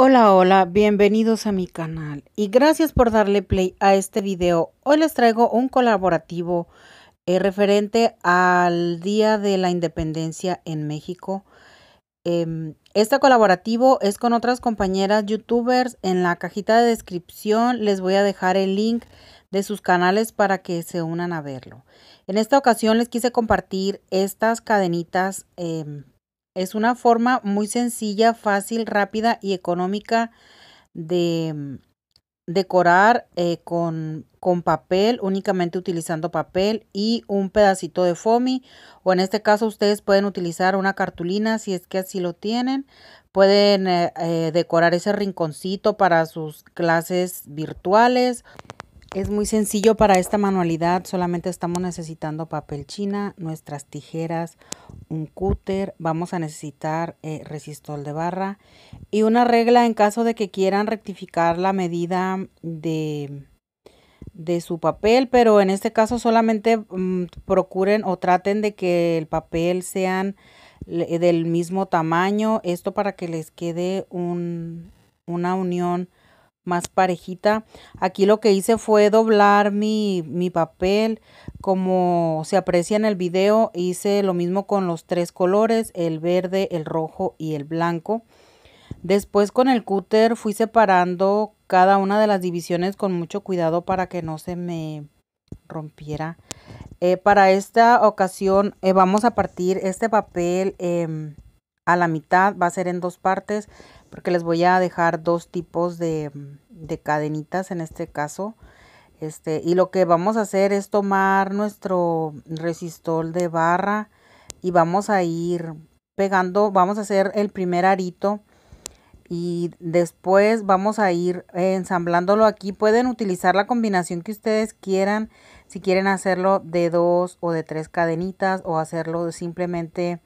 Hola, hola, bienvenidos a mi canal y gracias por darle play a este video. Hoy les traigo un colaborativo eh, referente al Día de la Independencia en México. Em, este colaborativo es con otras compañeras youtubers. En la cajita de descripción les voy a dejar el link de sus canales para que se unan a verlo. En esta ocasión les quise compartir estas cadenitas em, es una forma muy sencilla, fácil, rápida y económica de mm, decorar eh, con, papel, únicamente utilizando papel y un pedacito de foamy o en este caso ustedes pueden utilizar una cartulina si es que así lo tienen. Pueden eh, eh, decorar ese rinconcito para sus clases virtuales es muy sencillo para esta manualidad, solamente estamos necesitando papel china, nuestras tijeras, un cúter, vamos a necesitar eh, resistol de barra y una regla en caso de que quieran rectificar la medida de, su papel, pero en este caso solamente mm, procuren o traten de que el papel sean del mismo tamaño, esto para que les quede una unión más parejita. Aquí lo que hice fue doblar mi, mi papel como se aprecia en el video. Hice lo mismo con los tres colores, el verde, el rojo y el blanco. Después con el cúter fui separando cada una de las divisiones con mucho cuidado para que no se me rompiera. Eh, para esta ocasión eh, vamos a partir este papel em, a la mitad, va a ser en dos partes porque les voy a dejar dos tipos de, cadenitas en este caso. Este, y lo que vamos a hacer es tomar nuestro resistol de barra y vamos a ir pegando, vamos a hacer el primer arito y después vamos a ir ensamblándolo aquí. Pueden utilizar la combinación que ustedes quieran, si quieren hacerlo de dos o de tres cadenitas o hacerlo simplemente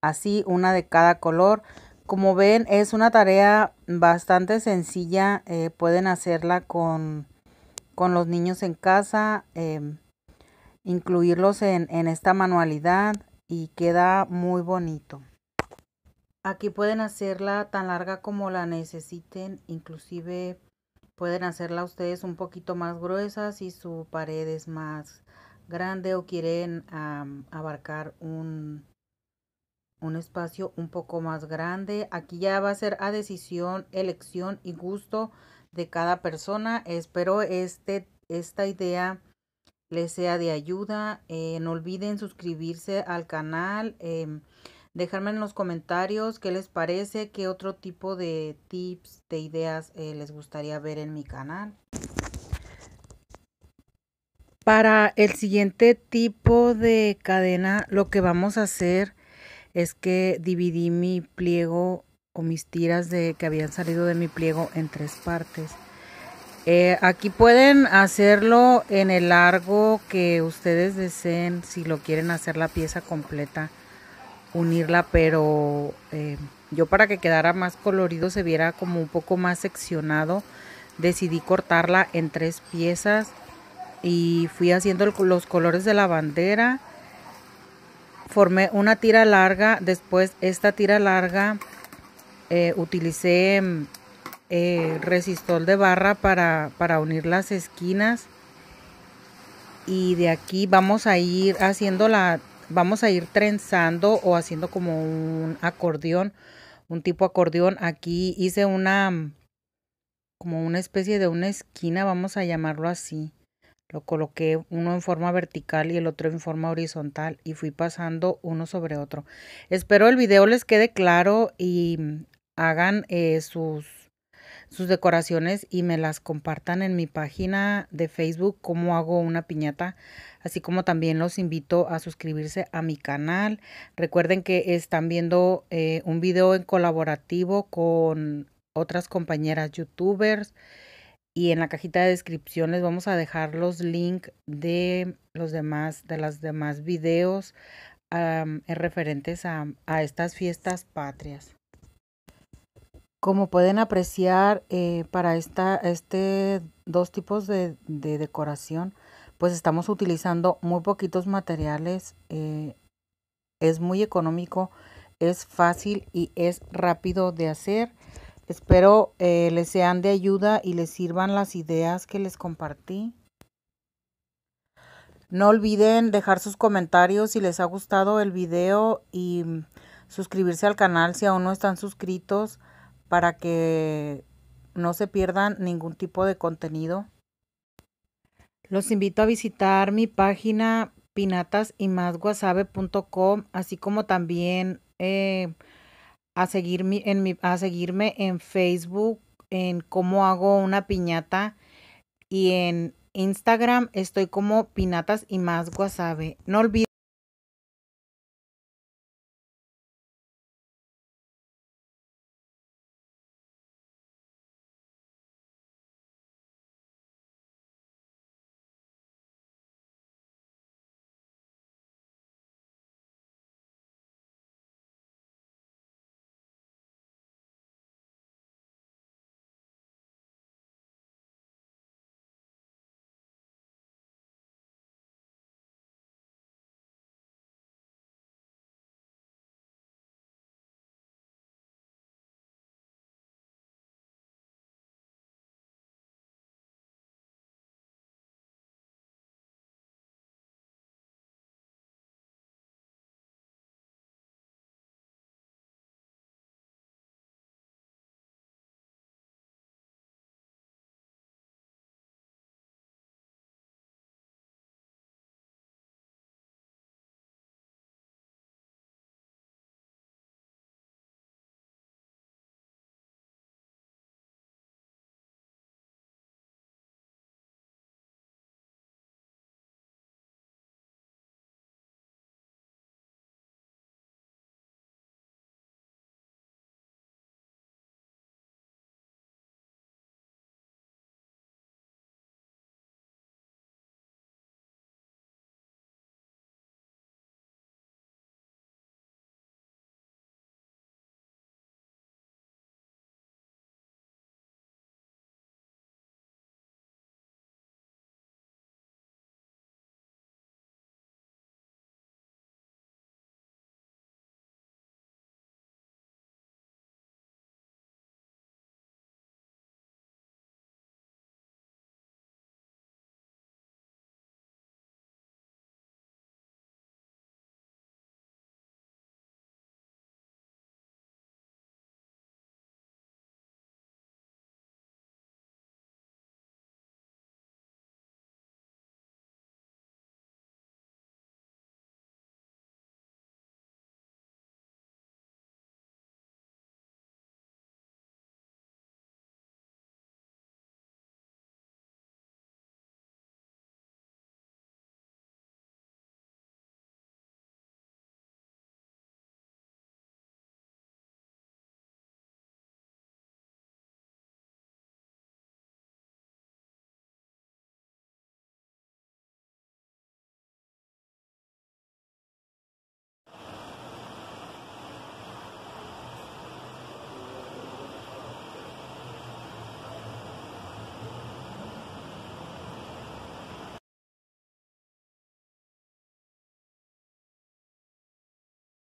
así, una de cada color. Como ven, es una tarea bastante sencilla. Eh, pueden hacerla con, los niños en casa, em, incluirlos en, esta manualidad y queda muy bonito. Aquí pueden hacerla tan larga como la necesiten, inclusive pueden hacerla ustedes un poquito más gruesa si su pared es más grande o quieren abarcar un, un espacio un poco más grande. Aquí ya va a ser a decisión, elección y gusto de cada persona. Espero este, esta idea les sea de ayuda. Eh, no olviden suscribirse al canal. Em, dejarme en los comentarios qué les parece, qué otro tipo de tips, de ideas eh, les gustaría ver en mi canal. Para el siguiente tipo de cadena, lo que vamos a hacer es que dividí mi pliego o mis tiras de que habían salido de mi pliego en tres partes. Eh, aquí pueden hacerlo en el largo que ustedes deseen, si lo quieren hacer la pieza completa, unirla, pero eh, yo para que quedara más colorido, se viera como un poco más seccionado, decidí cortarla en tres piezas y fui haciendo los colores de la bandera formé una tira larga, después esta tira larga eh, utilicé eh, resistol de barra para, para unir las esquinas y de aquí vamos a ir haciendo la vamos a ir trenzando o haciendo como un acordeón un tipo acordeón aquí hice una como una especie de una esquina vamos a llamarlo así lo coloqué uno en forma vertical y el otro en forma horizontal y fui pasando uno sobre otro. Espero el video les quede claro y mm, hagan eh, sus, sus decoraciones y me las compartan en mi página de Facebook cómo hago una piñata. Así como también los invito a suscribirse a mi canal. Recuerden que están viendo eh, un video en colaborativo con otras compañeras youtubers y en la cajita de descripción les vamos a dejar los links de los demás, de los demás videos referentes a, estas fiestas patrias. Como pueden apreciar, eh, para esta, este dos tipos de, decoración, pues estamos utilizando muy poquitos materiales. Eh, es muy económico, es fácil y es rápido de hacer. Espero eh, les sean de ayuda y les sirvan las ideas que les compartí. No olviden dejar sus comentarios si les ha gustado el video y mm, suscribirse al canal si aún no están suscritos para que no se pierdan ningún tipo de contenido. Los invito a visitar mi página pinatas así como también eh, a, en mi, a seguirme en Facebook, en cómo hago una piñata y en Instagram estoy como Pinatas y más Guasave. No olvides